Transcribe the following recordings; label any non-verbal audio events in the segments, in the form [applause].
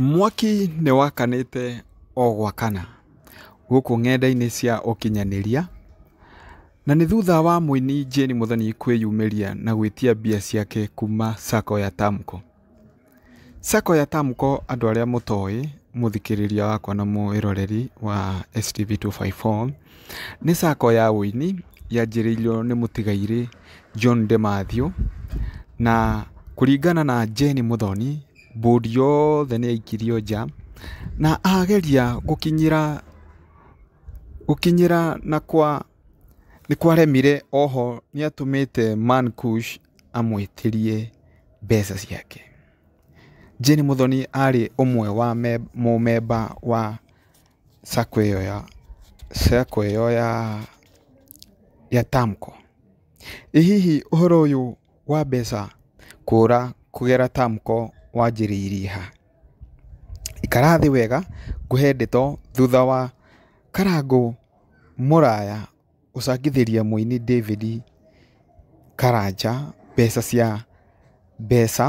mwaki nä wakanä o gwakana gå ng'enda-inä cia å na nä thutha wa jeni jane muthoni kwĩyumĩria na gwĩtia mbia ciake kuma sako ya tamko sako ya tamko andå arĩa mũtoĩ mũthikĩrĩria wakwa na roreri wa STV 254 nĩ sako ya ũini yanjĩrĩirio nĩ mũtigairĩ John de Mathew na ringana na jeni Muthoni mbũri yothe nä yaikirio nja na ageria gũkinyĩra gũkinyĩra na kwa nä kwaremire oho nĩ atũmĩte Mankush amwĩtĩrie mbeca ciake jeni Muthoni ari ũmwe wa mũmemba wa sacco ĩyo ya sacco ĩyo ya ya Tamko ĩ hihi å ũyũ wa mbeca kũra kũgera Tamko wanjĩrĩirie ha ikara thĩ wega ngũhe ndeto thutha wa karangũ mũraya gũcangithĩria mũini david karanja mbeca cia mbeca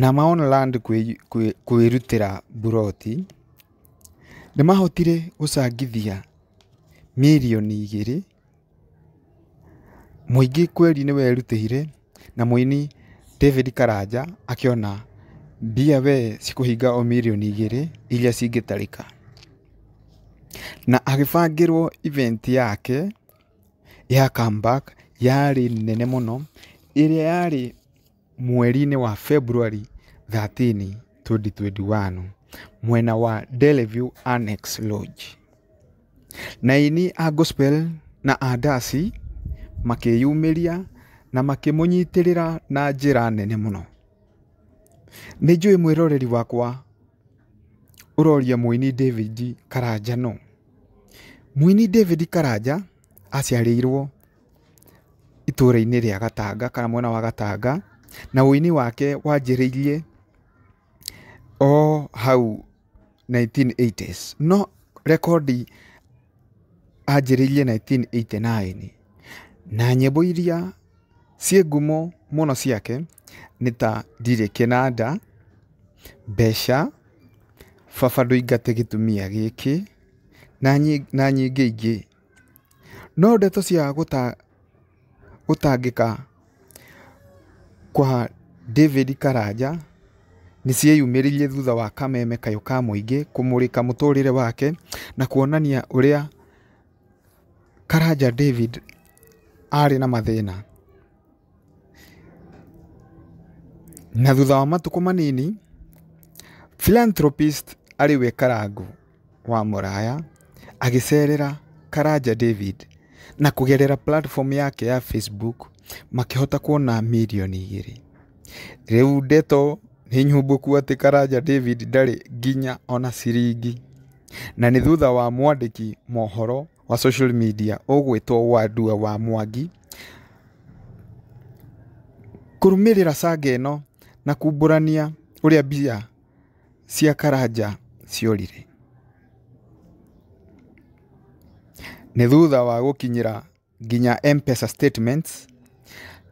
na maonland kwĩrutĩra mburoti nĩ mahotire gũcangithia mirioni igĩrĩ mũingĩ kweri nĩ werutĩire na mũini David Karanja akiona mbia we cikuhinga o mirioni igiri iria cingĩtarĩka na agĩbangĩrwo event yake ya comeback yari nene mũno ĩrĩa yari mweri wa February 13, 2021 mwena wa Delview Annex Lodge. Naini a gospel na adasi makĩyumĩria na makimunyitirira na njira nene muno nĩ njũĩ mwĩroreri wakwa uroria mũini david karanja no mũini david karanja aciarĩirwo itũũra-inĩ rĩa gatanga kana mwena wa gatanga na ũini wake wanjĩrĩirie o hau 1980s no rekondi anjĩrĩirie 1989 na nyĩmbo iria ciĩ ngumo mũno ciake nĩ ta ndirĩ kĩnanda mbeca baba ndũingate gĩtumia gĩkĩ na nyingĩ ingĩ no ndeto cia gũtangĩka kwa David Karanja nĩ ciĩyumĩririe thutha wa kameme kayũ ka mũingĩ kũmũrĩka mũtũrĩre wake na kuonania ũrĩa Karanja David arĩ na mathĩna na thutha wa matukå manini philanthropist arĩ we karangu wa mũraya agĩcerera karanja david na kũgerera platform yake ya facebook makĩhota kuona mirioni igĩrĩ rĩu ndeto nĩ nyumbũku atĩ karanja david ndarĩ nginya ona ciringi na nĩ thutha wa mwandĩki mohoro wa social media ũgwĩtwo wandua wa mwangi kũrũmĩrĩra canga ĩno na kumbũrania ũrĩa mbia cia Karanja ciorire. Nĩ thutha wa gũkinyĩra nginya mpesa statements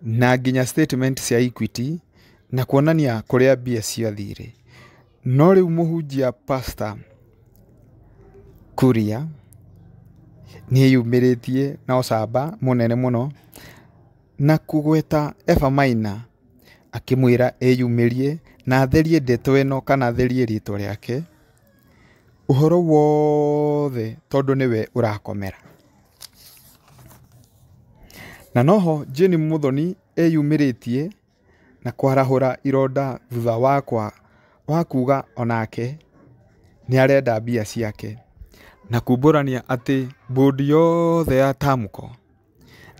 na nginya statement cia Equity na kuonania kũrĩa mbia ciathire. No rĩu mũhunjia pasta Kuria nĩ eyumĩrĩtie na ũcamba mũnene mũno na kũgweta Eva Maina akimwira eyumirie na atherie ndeto ĩno kana atherie rĩtwa riake uhoro wothe tondu niwe urakomera na noho jeni Muthoni eyumiritie na kwarahura ironda thutha wakwa wa onake ni arenda mbia ciake na kumbũrania atĩ mbũndi yothe ya tamko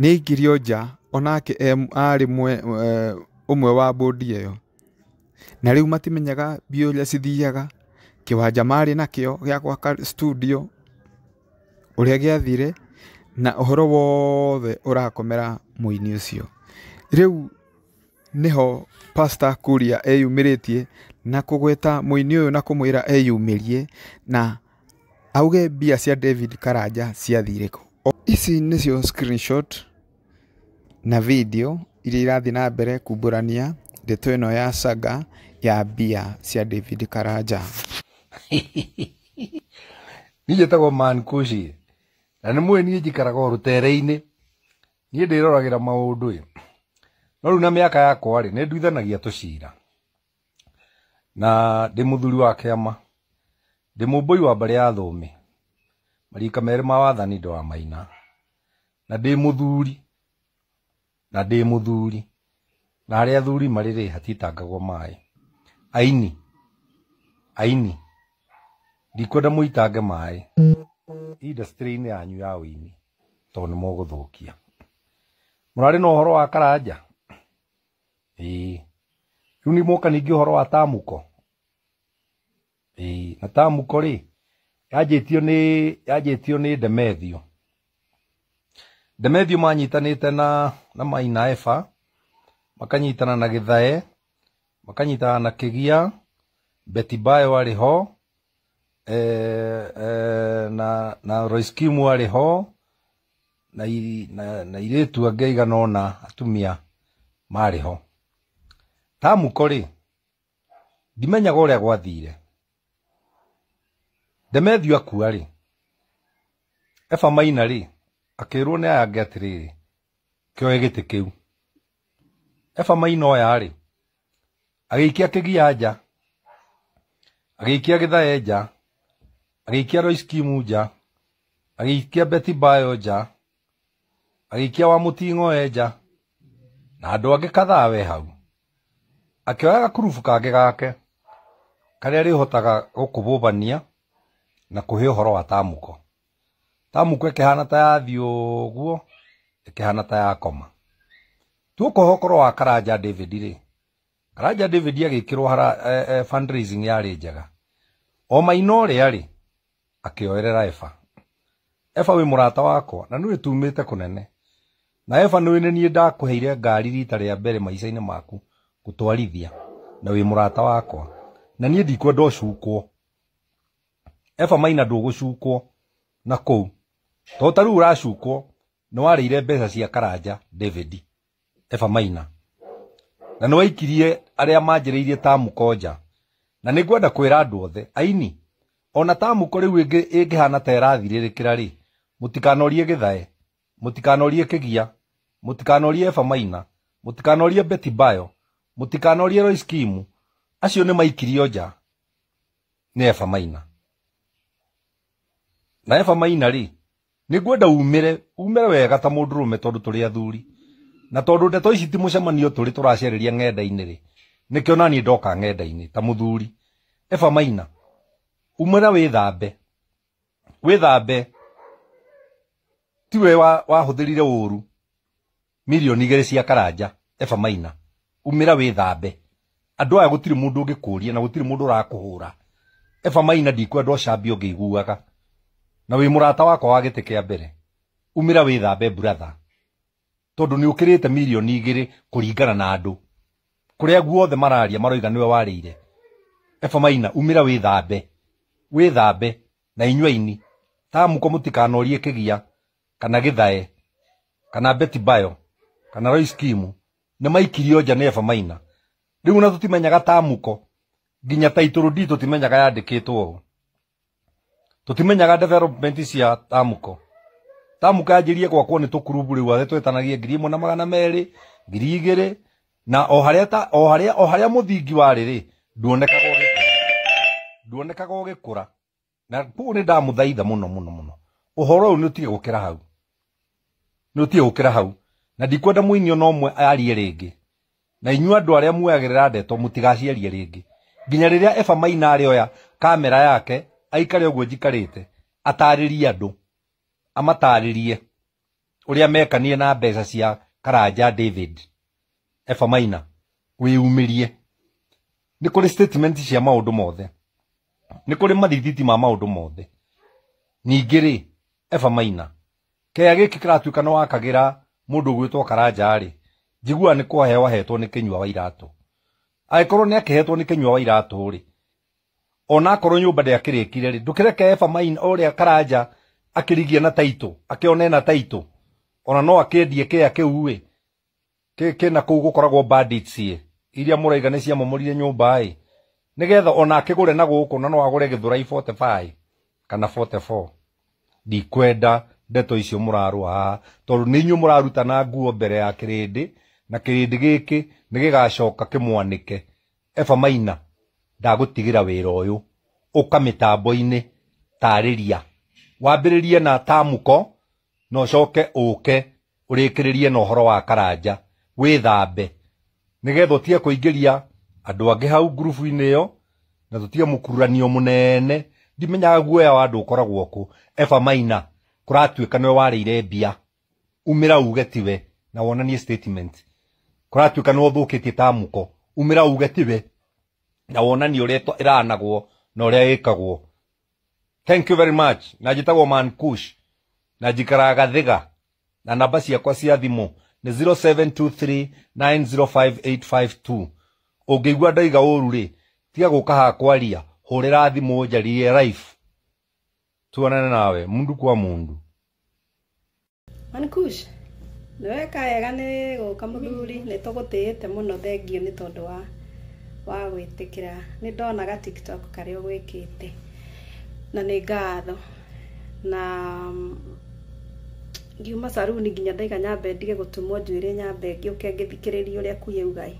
nĩ ĩikirio nja onake e, arĩ e, umwe wa bodi iyo na riu matimenyaga mbia ũrĩa cithiaga mari na kio ya gwaka studio ũrĩa athire na uhoro wothe urakomera muini ucio riu nĩho pasta kuria eyumĩrĩtie na kugweta muini ũyũ na kũmwĩra eyumĩrie na auge mbia cia david karanja ciathire kũ ici nĩcio screenshot na video iria irathiĩ na mbere kumbũrania ndeto ĩno ya saga ya mbia cia david karanja [laughs] niĩ njĩtagwo mankushi na nĩ mũĩ niĩ njikaraga o rũtere-inĩ niĩ ndĩroragĩra maũndũ ĩ no rĩu na mĩaka yakwa rĩ nä nduithanagia cira na må thuri wa må mbå i wa mbarä ya thũmĩ marika merä ma wathani ndĩ wa maina na må thuri na ndi muthuri na aria thuri marĩ rĩ hatitangagwo mai aini aini ndikwenda muitange mai indastry-inĩ yanyu ya ũini tondũ nĩ mũgũthũkia mũrarĩ na ũhoro wa karanja ĩĩ rĩu nĩ moka ningĩ ũhoro wa tamuko ĩĩ na tamuko rĩ yanjĩtio nĩ yanjĩtio nĩ ndemethio ndemethio manyitanĩte na na Maina Eva makanyitana na Gĩthae makanyitana na Kĩgia Betibayo arĩ ho e, e, na na Roiskimu arĩ ho na, na, na irĩtu angĩ aigana ona atumia marĩ ho tamuko rĩ ndimenyaga ũrĩa gwathire ndemethio akua rĩ efa Maina rĩ akirwo ne aya angĩ kyo kĩoe kiu efa eba maina oya-rĩ agĩikia kĩgia nja agĩikia gĩthae nja agĩikia roiskimu nja beti bayo nja agikia wa mutingo enja na ndo angĩ kathaa we hau akĩoya gakurubu kangĩ gake karĩa rĩhotaga gũkũbũbania na kuhe horo wa tamũko tamuku ikihana ta yathii uguo ikihana ta yakoma tuoka ho korwo wa karanja david rĩ karanja david agĩkĩrwo hara eh, eh, fundraising yarĩ njega o maina ũrĩa rĩ akĩoerera eba eba wĩ mũrata wakwa na nĩũĩ tumite kũnene na eba nĩũĩ nĩ niĩ ndakũheire ngari rita rĩa mbere maica-inĩ maku gũtwarithia na wĩ mũrata wakwa na niĩ ndikwenda ũcukwo eba maina ndũgũcukwo na kũu to ta rä u racukwo nä warä ire mbeca cia karanja david eva maina na nä waikirie arä a manjä rä irie tamuko na nä ngwenda kwä ra andå othe aini ona tamuko rä u ä ngä hana ta ärathirä kä ra rä må tikanorie gä thae må tikanorie kä gia må tikanorie eba maina må tikanorie betibayo må tikanorie roiskimu acio nä maikirio nja nä eva maina na eva maina rä Nĩngwenda umire umire wega ta mundu rume tondu turi athuri. Na tondu ndeto ici ti mucemanio turi tũracereria ngenda ini ri nĩkĩo naniĩ ndoka ngenda ini ta muthuri Eva Maina, umĩra wĩthambe. Wĩthambe tiwe wa wahũthĩrire ũũru milioni igĩrĩ cia karanja, Eva Maina. Umĩra wĩthambe. Andũ aya gutiri mundu ungikuria na gutiri mundu ũrakũhũra. Eva Maina ndikwenda ũcambe ũngĩiguaga na wi murata wakwa wa gĩtĩ kĩa mbere wi thambe buratha tondu ni ukirite mirioni igĩrĩ kuringana na andũ kũrĩa guothe mararia maroiga niwe warĩire efa maina thambe wi thambe na inyuaini tamuko rie kigia kana githae kana betibayo kana roiskimu nĩ maikirio nja nĩ maina rĩu ona tũtimenyaga tamuko nginya ta ndi tũtimenyaga yandĩkĩtwo tutimenyaga development cia tamuko tamuko yanjirie gwakwo nä tå rä othe twetanagie ngiri ĩmwe na magana merĩ ngiri igĩrĩ na o ta o harĩa o harĩa mũthingi warĩ rĩ nduonekaga ũgĩkũra nduonekaga na kũu nĩ ndamũthaitha mũno mũno mũno ũhoro ũyũ nĩ ũtige gũkĩra hau nĩ ũtige gũkĩra hau na ndikwenda mũini ona ũmwe arie rĩngĩ na inyuĩ andũ arĩa muoyagĩrĩra ndeto mũtigacierie rĩngĩ nginya rĩrĩa eba maina arĩoya kamera yake aikare ũguo njikarĩte atarĩrie andũ amatarĩrie ũrĩa mekanie na mbeca cia karanja David Eva Maina wĩyumĩrie ni kuri statement cia maundu mothe ni kuri mathithiti ma maundu mothe ningĩ-rĩ Eva Maina kea gĩkĩ kĩratuĩka nĩ wakagĩra mũndũ ũgwĩtwo karanja-rĩ njiguaga nĩ kũheo ahetwo nĩ kĩnyua wa iratu angĩkorwo nĩ akihetwo ni kinywa wa iratu ri onakorwo nyumba ndiakirikire ri ndukireke eba main uria karanja akirigia na taito akione na taito ona no akendie kia kiu ri ki na kuu gukoragwo bandits ye iria muraiga ni ciamomorire nyumba ai nigetha ona akigure na guku na no agure githura 45 kana 44 ndikwenda ndeto icio murarũa ni nĩ inyuĩ na nguo mbere ya kirindi na kirindi giki nĩ kimwanike kĩmwanĩke maina ndagũtigĩra wĩra ũyũ ũka mĩtambo-inĩ tarĩria wambĩrĩrie na tamuko na ũcoke ũke ũrĩkĩrĩrie na ũhoro wa karanja wĩthambe nĩgetha ũtige kũingĩria andũ angĩ hau ngurubu-inĩ ĩyo na tũtige mũkururanio mũnene ndimenyaga guoya wa andũ ũkoragwo kũ eba maina kũratuĩka nĩwe warĩire mbia umĩra uge tiwe na wonanie statement kũratuĩka nĩwe ũthũkĩtie tamuko umĩra uge tiwe na wonani å rä a na å rä thank you very much na man kush na jikaraga thiga na namba ciakwa cia thimũ ni 0723905852 ũngĩigua ndaiga ũũru ri tiga guka ha kwaria hũrĩra thimũ njarie life tuonane nawe mundu kwa mundu mankush nĩweka wega nĩ gũka mũthuri nĩ tũgũtĩĩte mũno thengio nĩ tondũ wa wa gwĩtĩkĩra nĩndonaga tiktok karĩa ũgwĩkĩte na nĩ ngatho na mm, ngiuma saruni nginya ndaiga nyambe ndige gũtũmwo njuĩrĩ nyambe ngĩũke ngĩthikĩrĩria ũrĩa kuyaugai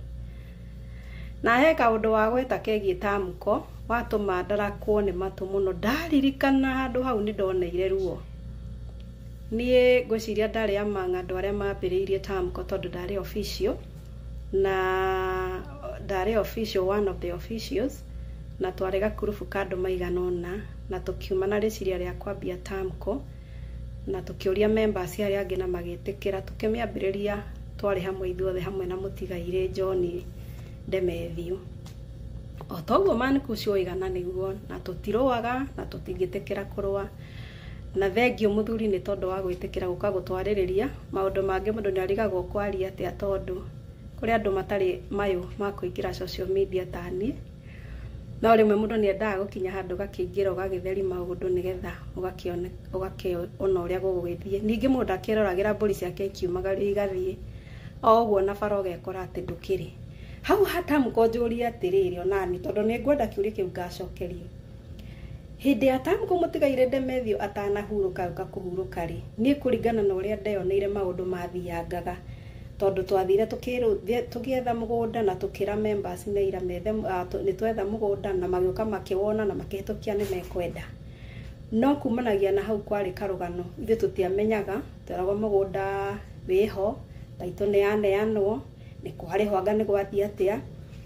na he kaũndũ wa gwĩta kegiĩ tamko watũma ndarakwo nĩ matũ mũno ndaririkana handũ hau nĩndoneire ruo niĩ ngwĩciria ndarĩ amanga andũ arĩa mambĩrĩirie tamko tondũ ndarĩ official na ndarä official one of the officials na twarä gakurubu kando maigana ona na tå kiuma na rä ciria rä a kwambia tamko na tå kä å ria members arä angä na magätä kä ra tå kä mä ambä rä ria twarä hamwe ithuothe hamwe na må tigairä johni ndemethiå o toguo maniku cio igana niguo na tutiruaga na tutingitikira kurwa na thengio muthuri ni tondu wa gwitikira guka gutwaririria maundu mangi mundu ni arigagwo kwaria atia tondu kũrĩ andũ matarĩ mayũ ma kũingĩra social media ta niĩ no rĩmwe mũndũ nĩ endaga gũkinya handũ ũgakĩingĩra ũgagĩtheri maũndũ nĩgetha ũgakĩona ũrĩa gũgũgĩthiĩ ningĩ mũndũ akĩroragĩra mbũri ciake ikiumagaria igathiĩ o ũguo na bara ũgekora atĩ ndũkĩrĩ hau hatamko njũrie atĩrĩrĩ onani tondũ nĩ ngwenda kiũria kĩu ngacokerio hĩndĩ ya tamko mũtigaire ndemethio atanahurũka ũka kũhurũka rĩ niĩ na ũrĩa ndeyoneire maũndũ mathiangaga tondu twathire tugietha mugunda na tukira members nä ira nä twetha mugunda na magioka makiwona na makihitukia nä mekwenda no kumanagia na hau kwarä karugano ithuä tutiamenyaga tweragwo må gå wĩho taitå nä yaneanwo nä kwarä hwanga nä gwathiä atä a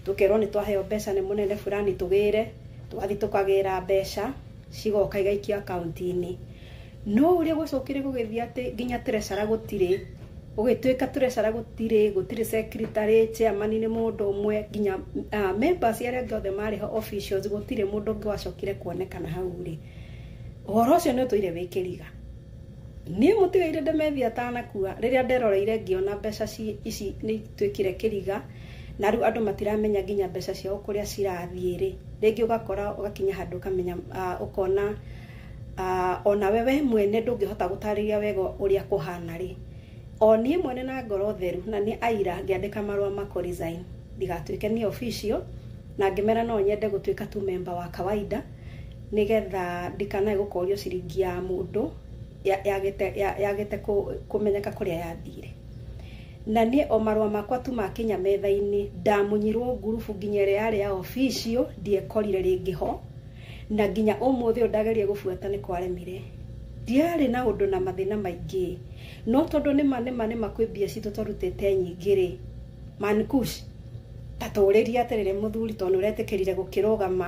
tå kerwo nä twaheo mbeca nä må nene burani tå gä re twathi tå kagä ra mbeca cigoka igaikio akaunti no å rä a gå cokire gå gä thiä atä nginya tä recara gå tirä gugituika turecera gutire gutire secretary chairman ni mundu umwe nginya uh, members aria angĩ othe marĩ ho officials gutire mundu ũngĩ wacokire kuonekana hau rĩ ũhoro ũcio nĩ ũtũire wĩkĩriga niĩ mũtigaire ndĩmethi atanakua rĩrĩa nderoreire ngĩona mbeca ici nĩ ituĩkire kĩriga na rĩu andũ matiramenya nginya mbeca ciao kũrĩa cirathiĩ rĩ rĩngĩ ũgakora ũgakinya handũ ũkamenya uh, ah, uh, ah, onawe we mwene ndũngĩhota gũtarĩria wega ũrĩa kũhana rĩ o niĩ mwene na ngoro theru na nĩ aira ngĩandĩka marũa ma kũresign ndigatuĩke nĩ official na ngĩmera no nyende gũtuĩka tu memba wa kawaida nĩgetha ndikanae gũkorio ciringi ya menyeka kå rä a yathire na niĩ o marũa makwa tu makinya metha-inĩ ndamunyirwo ngurubu nginya ĩrĩa yarĩ ya official ndiekorire rĩngĩ ho na nginya ũmũthĩ ũyũ ndageria buata nä kwaremire ndiarĩ na ũndũ na mathĩna maingĩ no tondũ nĩma nĩma nĩma kwĩ mbia citũ twarutĩte nyingĩ rĩ mankush ta tũũrĩrie atĩrĩrĩ mũthuri tondũ nĩ ũretĩkĩrire gũkĩrũgama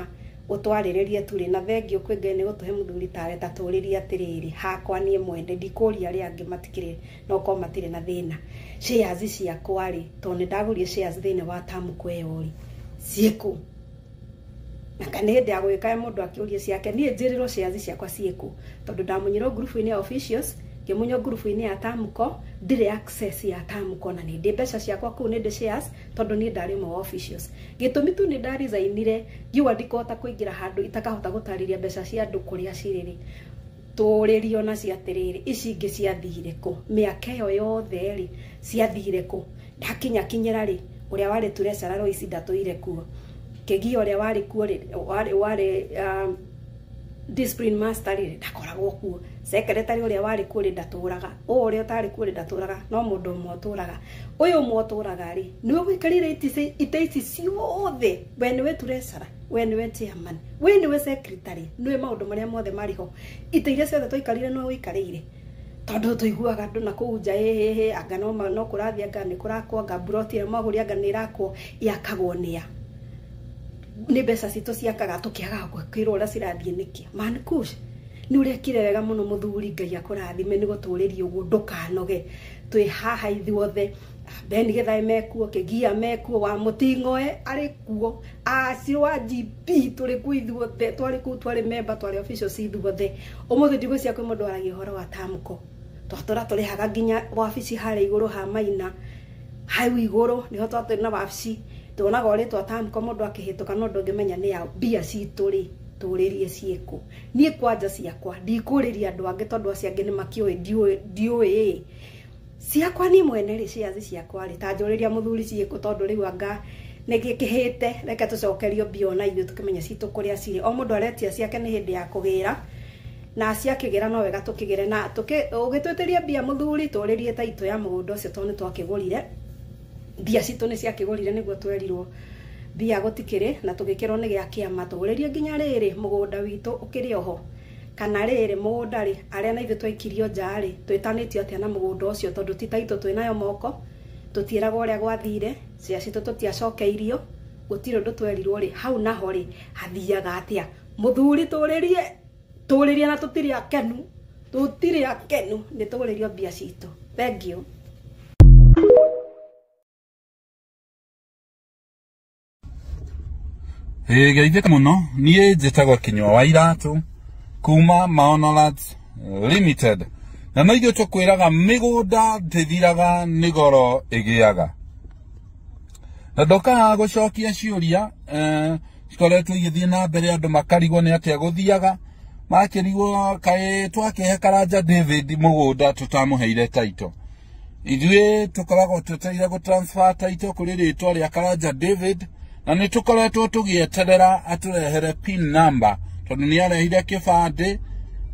ũtwarĩrĩrie turĩ na thengio kwĩ Ngai nĩ gũtũhe mũthuri tarĩ ta tũũrĩrie atĩrĩrĩ hakwa niĩ mwene ndikũria arĩa angĩ matikĩrĩ no korwo matirĩ na thĩna shares ciakwa rĩ tondũ nĩ ndagũrire shares thĩinĩ wa tamu kweo rĩ ciĩ na kana hä ndä ya gwä ka e må ndå akä ciake niä njä rä rwo ciathi ciakwa ciä kå tondå ndamunyirwo ngurubu ya officials ngĩmunywo ngurubu-inĩ ya tamko dire access ya tamko na nĩndĩ Besha ciakwa kũu nĩndĩ shares tondu ni dari mo officials gĩtũmi tu nĩ ndarizainire ngiuga ndikũhota kũingĩra handũ itakahota gũtarĩria mbeca cia andũ kũrĩa cirĩrĩ tũrĩrio na ciatĩrĩrĩ ici ingĩ ciathire kũ mĩaka ĩyo yothe rĩ ciathire kũ ndakinya kinyĩra rĩ ũrĩa warĩ turecara rũici ndatũire kuo kegi ole wale kuo wale wale um, discipline master rä ndakoragwo kuo secretary ole wale a warä kuo rä ndatåraga å å rä kuo rä ndatåraga no mundu ndå ũmwe å tå raga å yå ũmwe å tå raga rä we gwä karä re itä ici ciothe we nä we turecara we nä we chairman we nä secretary nä we maå ndå marä a mothe marä ho itä iria ciothe twaikarire no wä tondu ire tondå iguaga andå na kå u nja anga no kå rathianga nä kå rakwo anga mburoti ya maguri anga ni ĩrakwo yakagwo nä nä mbeca citå cia kagatukä agakwa kwä ra å ra cirathiä nä kä mankush nä å rekire wega må no må thuri ngai akå rathime nä gå tå rä ria å guo ndå kanoge twä haha ithuothe beni gethae mekuo kegia mekuo wa mutingoe arä kuo acirwa gp tå rä kuo ithuothe twarä kå twarä memba twarä officials ithuothe å må thä ndigå cia kwä må ndå aragia å horo wa tamko twatå tå rä haga nginya wabici harä igå rå ha maina hau igå rå nä ho twatå na wabici tuonaga ũrĩ twa tamko mũndũ akĩhĩtũka no ndũngĩmenya nĩ ya mbia citũ ri tũrĩrie ciĩkũ niĩ kwanja ciakwa ndikũrĩria andũ angĩ tondũ acio angĩ nĩ makĩũĩ ndiũĩ ĩ ciakwa niĩ mwene rĩ ciathi ciakwa ri ta njũrĩria mũthuri ciĩkũ tondũ rĩu anga nĩgĩkĩhĩte reke tũcokerio mbia ona ithuĩ tũkĩmenya citũ kũrĩa cirĩ o mũndũ aretia ciake nĩ hĩndĩ ya kũgĩra na ciakĩgĩra no wega tũkĩgĩre na ũgĩtwĩtĩria mbia mũthuri tũrĩrie taitũ ya mũgũnda ũcio tondũ nĩ twakĩgũrire mbia citå nä ciakä ciakägårire nä guo twerirwo mbia gå tikä rä na tå gä kä rwo nä gä a kä ama tå rä rie nginya rä rä må gå nda witå å kä rä oho kana rä rä må gå nda rä arä a na ithuä twaikirio nja-rä twä tanä tio atä a na må gå nda å cio tondå ti twä nayo moko tå tiäragwo å rä a gwathire cia citå tå tiacokeirio gå tirå ndå twerirwo rä hau naho rä hathiaga atä a må thuri tå rä rie tå rä rie na tå tirä akenu tå tirä akenu nä tå rä rio mbia citå thengiå ä geithĩka mũno niĩ njĩtagwo kinyua wa iratũ kuma maonolat limited na no ithuĩ tũkwĩraga mĩgũnda ndĩthiraga nĩ goro ĩgĩaga na ndokaga gũcokia ciũria eh, cikoretwo igĩthiĩ na mbere andũ makarigwo nĩ atĩa gũthiaga makĩrigwo kaĩ twakĩhe karanja david mũgũnda tũtamũheire taito ithuĩ tũkoragwo twetereire gũ transfer taito kũrĩ rĩtwa rĩa karanja david na nä tå koretwo tå gä eterera atå rehere pin number tondå nä arehire kä bandä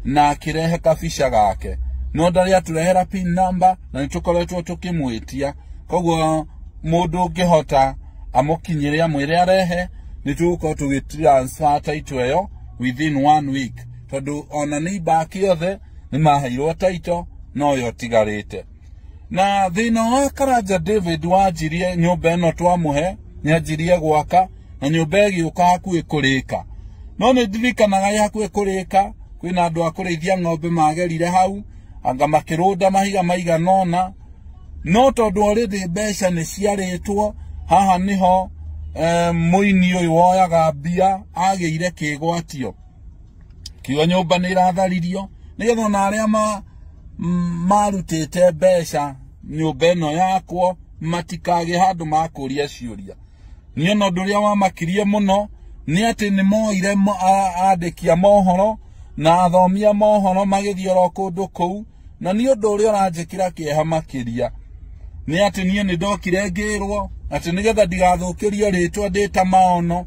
na akä rehe kabica gake no ndarä atå rehera pin number na nä tå koretwo tå kä mwä tia koguo må ndå ngä hota amũkinyä re amwä re arehe nä tå gå korwo tå gä taitå ä yo within one week tondå ona nä imbaki othe nä maheirwo taito no yo tigarä te na thä na wa karanja david wanjirie nyå mba ä no twamå he nä anjirie gwaka na nyå mba ä gä å ka hakuä kå rä ka no nä ndirikanaga ya hakuä kå rä ka kwä na andå a rä ithia ng'ombe magerire hau anga makä rå nda mahiga maiganona no tondå orä thä mbeca nä ciarä two haha nä ho eh, må ini å yå woyaga mbia agä ire kä gwatio kiuga nyå mba nä iratharirio nä getha ona arä a marutä te mbeca nyå mba ä no yakwo matikagä handå makå ria ciå ria nä ona å rä a wamakirie må no nä atä nä moire andä kia mohoro na athomia mohoro magä thiä oro kå ndå kå u na nä å ndå å rä a å ranjä kä ra kä eha makä ria nä atä niä nä ndokire ngä rwo atä nä getha ndigathå kä rio maono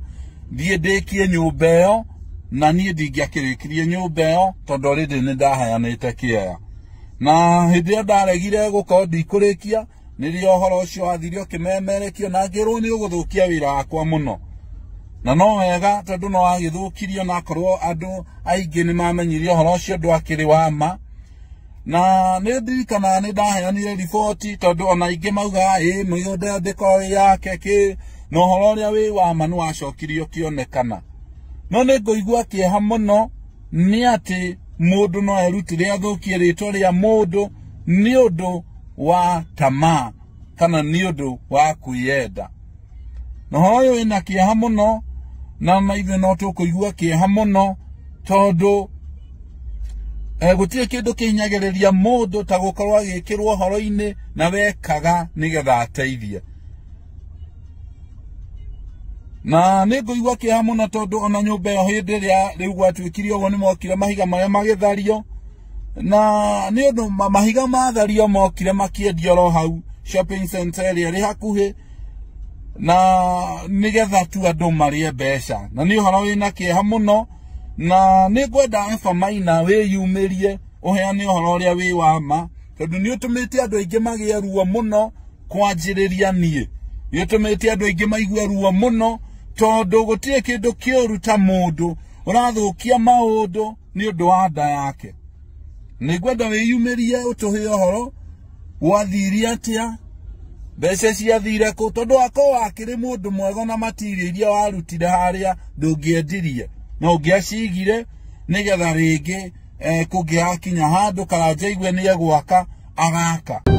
thiä ndä kie nyå yo na niä ndingäakä rä kirie nyå mba ä yo tondå rä ndä nä ndaheanä te kä na hä ndä ä yo ndaregire gå korwo kia nĩrĩo ũhoro ucio wathire ũkĩmemerekio na ngĩrwo ni uguthukia wira wakwa muno. na no wega tondũ no agĩthũkirio na akorwo andũ aingĩ nĩ mamenyire ũhoro ũcio ndwakĩrĩ wa ma na nĩ ndirikanaga nĩ ndaheanire riboti tondũ ona ingi mauga ĩ mĩgũnda ndĩkorwo yake kĩ na ũhoro ũrĩa wĩ wa ma nĩ wacokirie ũkĩonekana no nĩ ngũigua kĩeha mũno nĩ atĩ mũndũ no erutire athukie rĩtwa ria mũndũ ni ũndũ wa tamaa kana nä å ndå wa kwĩyenda noho å yå na kä mũno na maithe no tå kå igua må no tondå eh, gũtirĩ ria må ndå ta kä rwo horo-inĩ na wekaga getha ateithie na kä eha må no tondå ona a rä u gwatuä rĩu å guo nä mokire mahiga magä thario na nä å ndå mahiga mathario mokire makĩendio hau shopping center ĩrĩa rĩ hakuhĩ na nä getha tu andå marĩe mbeca na nä å horo wä na kĩeha mũno na nä ngwenda maina wä yumä rie å heane å horo å rä a wä wa ma tondå nä å tå mä te andå aingä magä ruo må kwanjä rä ria niä nä å tå mä te andå aingä maigue ruo må no tondå gå tirä kä ndå kä å ru må ndå å rathå kia maå ndå nä å ndå wa nda yake ningwenda wiyumirie utuhe uhoro gwathire atia mbeca ciathire kå tondå akorwo må ndå mwega na matirio iria warutire harĩa ndũngĩendirie na ũngĩacigire nĩgetha rĩngĩ eh, kũngĩakinya handũ karanja igue nĩ egwaka agaka